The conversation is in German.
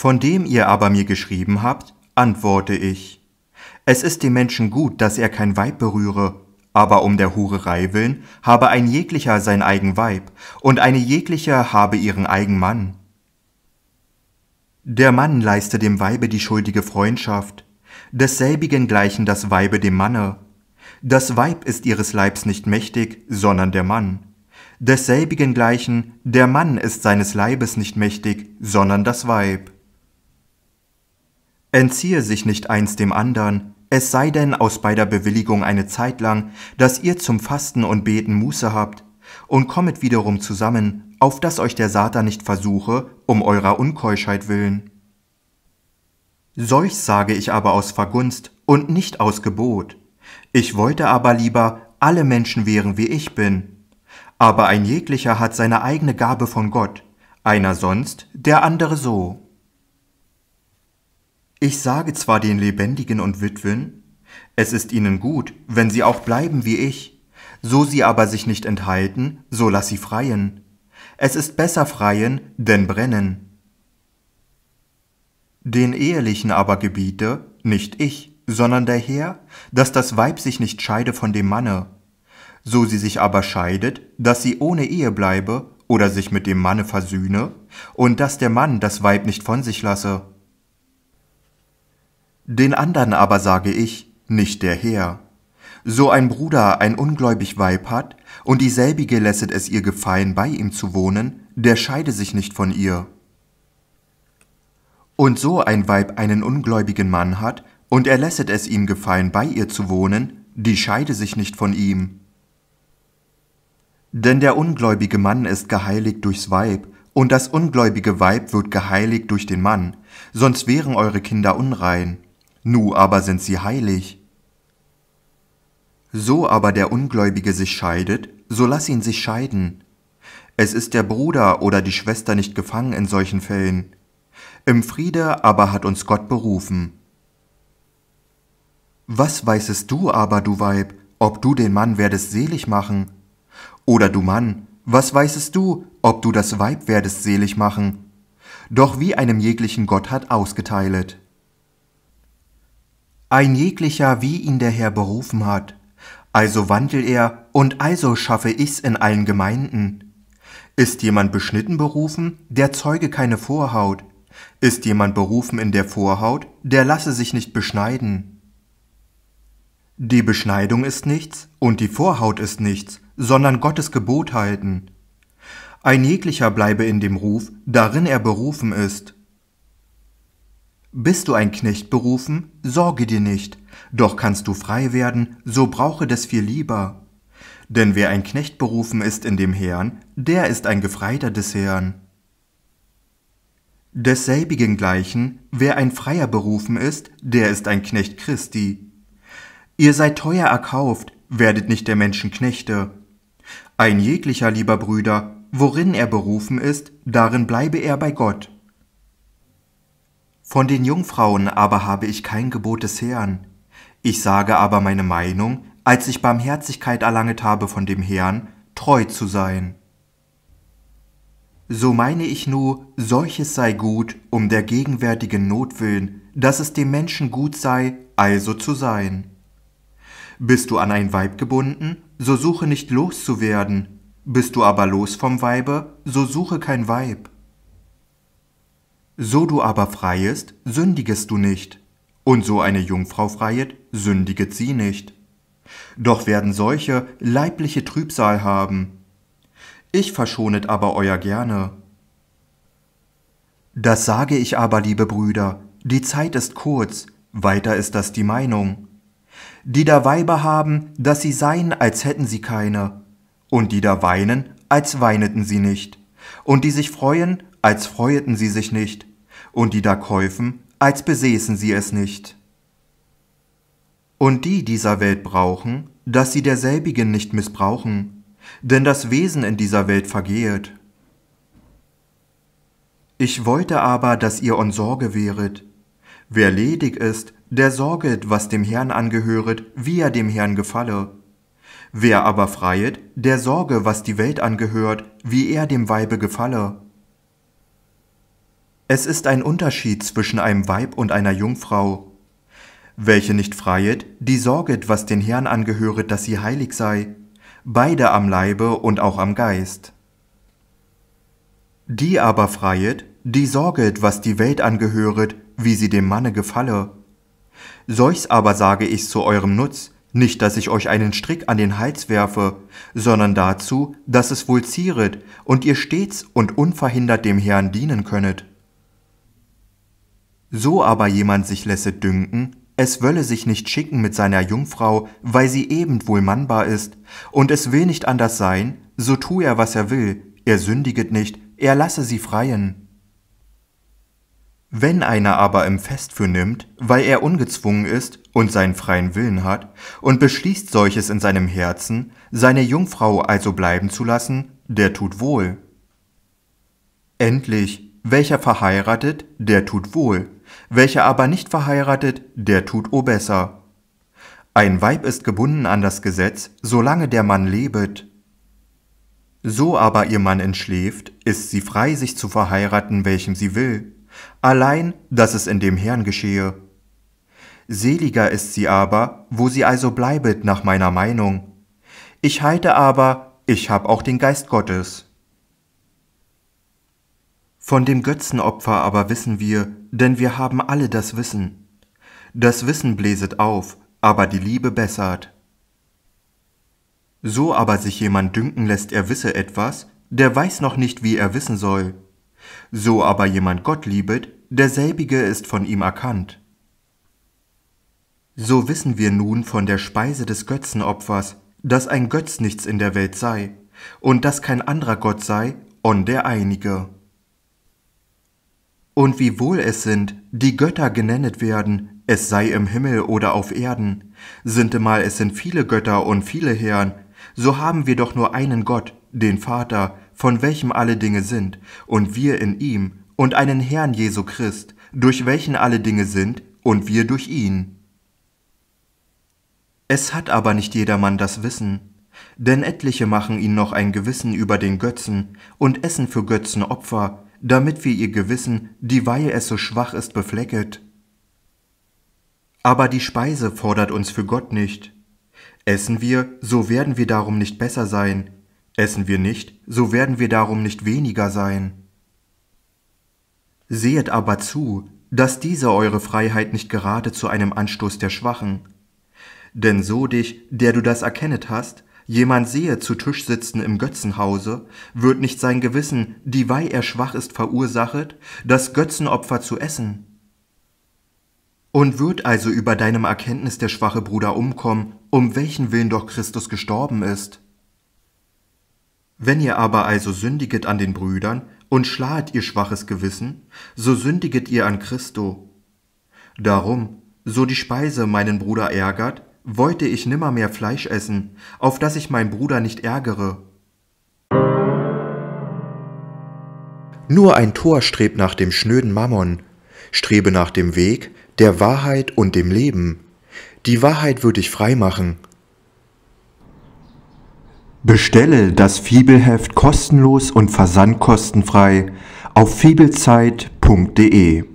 Von dem ihr aber mir geschrieben habt, antworte ich. Es ist dem Menschen gut, dass er kein Weib berühre, aber um der Hurerei willen habe ein jeglicher sein eigen Weib, und eine jegliche habe ihren eigen Mann. Der Mann leiste dem Weibe die schuldige Freundschaft, desselbigen gleichen das Weibe dem Manne. Das Weib ist ihres Leibs nicht mächtig, sondern der Mann. Desselbigen gleichen der Mann ist seines Leibes nicht mächtig, sondern das Weib entziehe sich nicht eins dem andern, es sei denn aus beider Bewilligung eine Zeit lang, dass ihr zum Fasten und Beten Muße habt, und kommet wiederum zusammen, auf dass euch der Satan nicht versuche, um eurer Unkeuschheit willen. Solch sage ich aber aus Vergunst und nicht aus Gebot. Ich wollte aber lieber, alle Menschen wären wie ich bin. Aber ein jeglicher hat seine eigene Gabe von Gott, einer sonst, der andere so. Ich sage zwar den Lebendigen und Witwen, es ist ihnen gut, wenn sie auch bleiben wie ich, so sie aber sich nicht enthalten, so lass sie freien. Es ist besser freien, denn brennen. Den Ehelichen aber gebiete, nicht ich, sondern der Herr, dass das Weib sich nicht scheide von dem Manne. So sie sich aber scheidet, dass sie ohne Ehe bleibe oder sich mit dem Manne versühne, und dass der Mann das Weib nicht von sich lasse den andern aber sage ich, nicht der Herr. So ein Bruder ein ungläubig Weib hat, und dieselbige lässet es ihr gefallen, bei ihm zu wohnen, der scheide sich nicht von ihr. Und so ein Weib einen ungläubigen Mann hat, und er lässet es ihm gefallen, bei ihr zu wohnen, die scheide sich nicht von ihm. Denn der ungläubige Mann ist geheiligt durchs Weib, und das ungläubige Weib wird geheiligt durch den Mann, sonst wären eure Kinder unrein nu aber sind sie heilig. So aber der Ungläubige sich scheidet, so lass ihn sich scheiden. Es ist der Bruder oder die Schwester nicht gefangen in solchen Fällen. Im Friede aber hat uns Gott berufen. Was weißest du aber, du Weib, ob du den Mann werdest selig machen? Oder du Mann, was weißest du, ob du das Weib werdest selig machen? Doch wie einem jeglichen Gott hat ausgeteilet ein jeglicher, wie ihn der Herr berufen hat. Also wandel er, und also schaffe ich's in allen Gemeinden. Ist jemand beschnitten berufen, der zeuge keine Vorhaut. Ist jemand berufen in der Vorhaut, der lasse sich nicht beschneiden. Die Beschneidung ist nichts, und die Vorhaut ist nichts, sondern Gottes Gebot halten. Ein jeglicher bleibe in dem Ruf, darin er berufen ist. Bist du ein Knecht berufen, sorge dir nicht, doch kannst du frei werden, so brauche des viel lieber. Denn wer ein Knecht berufen ist in dem Herrn, der ist ein Gefreiter des Herrn. Desselbigen gleichen, wer ein Freier berufen ist, der ist ein Knecht Christi. Ihr seid teuer erkauft, werdet nicht der Menschen Knechte. Ein jeglicher, lieber Brüder, worin er berufen ist, darin bleibe er bei Gott. Von den Jungfrauen aber habe ich kein Gebot des Herrn. Ich sage aber meine Meinung, als ich Barmherzigkeit erlanget habe von dem Herrn, treu zu sein. So meine ich nur, solches sei gut, um der gegenwärtigen Not willen, dass es dem Menschen gut sei, also zu sein. Bist du an ein Weib gebunden, so suche nicht loszuwerden, bist du aber los vom Weibe, so suche kein Weib. So du aber freiest, sündigest du nicht. Und so eine Jungfrau freiet, sündiget sie nicht. Doch werden solche leibliche Trübsal haben. Ich verschonet aber euer gerne. Das sage ich aber, liebe Brüder, die Zeit ist kurz, weiter ist das die Meinung. Die da Weiber haben, dass sie seien, als hätten sie keine, und die da weinen, als weineten sie nicht, und die sich freuen, als freueten sie sich nicht, und die da käufen, als besäßen sie es nicht. Und die dieser Welt brauchen, dass sie derselbigen nicht missbrauchen, denn das Wesen in dieser Welt vergehet. Ich wollte aber, dass ihr on Sorge wäret. Wer ledig ist, der sorget, was dem Herrn angehöret, wie er dem Herrn gefalle. Wer aber freiet, der sorge, was die Welt angehört, wie er dem Weibe gefalle. Es ist ein Unterschied zwischen einem Weib und einer Jungfrau. Welche nicht freiet, die sorget, was den Herrn angehöret, dass sie heilig sei, beide am Leibe und auch am Geist. Die aber freiet, die sorget, was die Welt angehöret, wie sie dem Manne gefalle. Solchs aber sage ich zu eurem Nutz, nicht, dass ich euch einen Strick an den Hals werfe, sondern dazu, dass es wohl zieret und ihr stets und unverhindert dem Herrn dienen könnet. So aber jemand sich lässe dünken, es wölle sich nicht schicken mit seiner Jungfrau, weil sie eben wohl mannbar ist, und es will nicht anders sein, so tu er, was er will, er sündiget nicht, er lasse sie freien. Wenn einer aber im Fest für nimmt, weil er ungezwungen ist und seinen freien Willen hat, und beschließt solches in seinem Herzen, seine Jungfrau also bleiben zu lassen, der tut wohl. Endlich, welcher verheiratet, der tut wohl, welcher aber nicht verheiratet, der tut o oh besser. Ein Weib ist gebunden an das Gesetz, solange der Mann lebet. So aber ihr Mann entschläft, ist sie frei, sich zu verheiraten, welchem sie will, allein dass es in dem Herrn geschehe. Seliger ist sie aber, wo sie also bleibet nach meiner Meinung. Ich halte aber, ich hab auch den Geist Gottes. Von dem Götzenopfer aber wissen wir, denn wir haben alle das Wissen. Das Wissen bläset auf, aber die Liebe bessert. So aber sich jemand dünken lässt, er wisse etwas, der weiß noch nicht, wie er wissen soll. So aber jemand Gott liebet, derselbige ist von ihm erkannt. So wissen wir nun von der Speise des Götzenopfers, dass ein Götz nichts in der Welt sei, und dass kein anderer Gott sei, und der einige. Und wie wohl es sind, die Götter genennet werden, es sei im Himmel oder auf Erden. Sintemal es sind viele Götter und viele Herren, so haben wir doch nur einen Gott, den Vater, von welchem alle Dinge sind, und wir in ihm, und einen Herrn Jesu Christ, durch welchen alle Dinge sind, und wir durch ihn. Es hat aber nicht jedermann das Wissen, denn etliche machen ihn noch ein Gewissen über den Götzen und essen für Götzen Opfer, damit wir ihr Gewissen, die Weihe es so schwach ist, beflecket. Aber die Speise fordert uns für Gott nicht. Essen wir, so werden wir darum nicht besser sein. Essen wir nicht, so werden wir darum nicht weniger sein. Sehet aber zu, dass diese eure Freiheit nicht gerade zu einem Anstoß der Schwachen. Denn so dich, der du das erkennet hast, jemand sehe zu Tisch sitzen im Götzenhause, wird nicht sein Gewissen, dieweil er schwach ist, verursachet, das Götzenopfer zu essen? Und wird also über deinem Erkenntnis der schwache Bruder umkommen, um welchen Willen doch Christus gestorben ist? Wenn ihr aber also sündiget an den Brüdern und schlaget ihr schwaches Gewissen, so sündiget ihr an Christo. Darum, so die Speise meinen Bruder ärgert, wollte ich nimmermehr Fleisch essen, auf dass ich meinen Bruder nicht ärgere. Nur ein Tor strebt nach dem schnöden Mammon, strebe nach dem Weg, der Wahrheit und dem Leben. Die Wahrheit würde ich frei machen. Bestelle das Fibelheft kostenlos und versandkostenfrei auf fibelzeit.de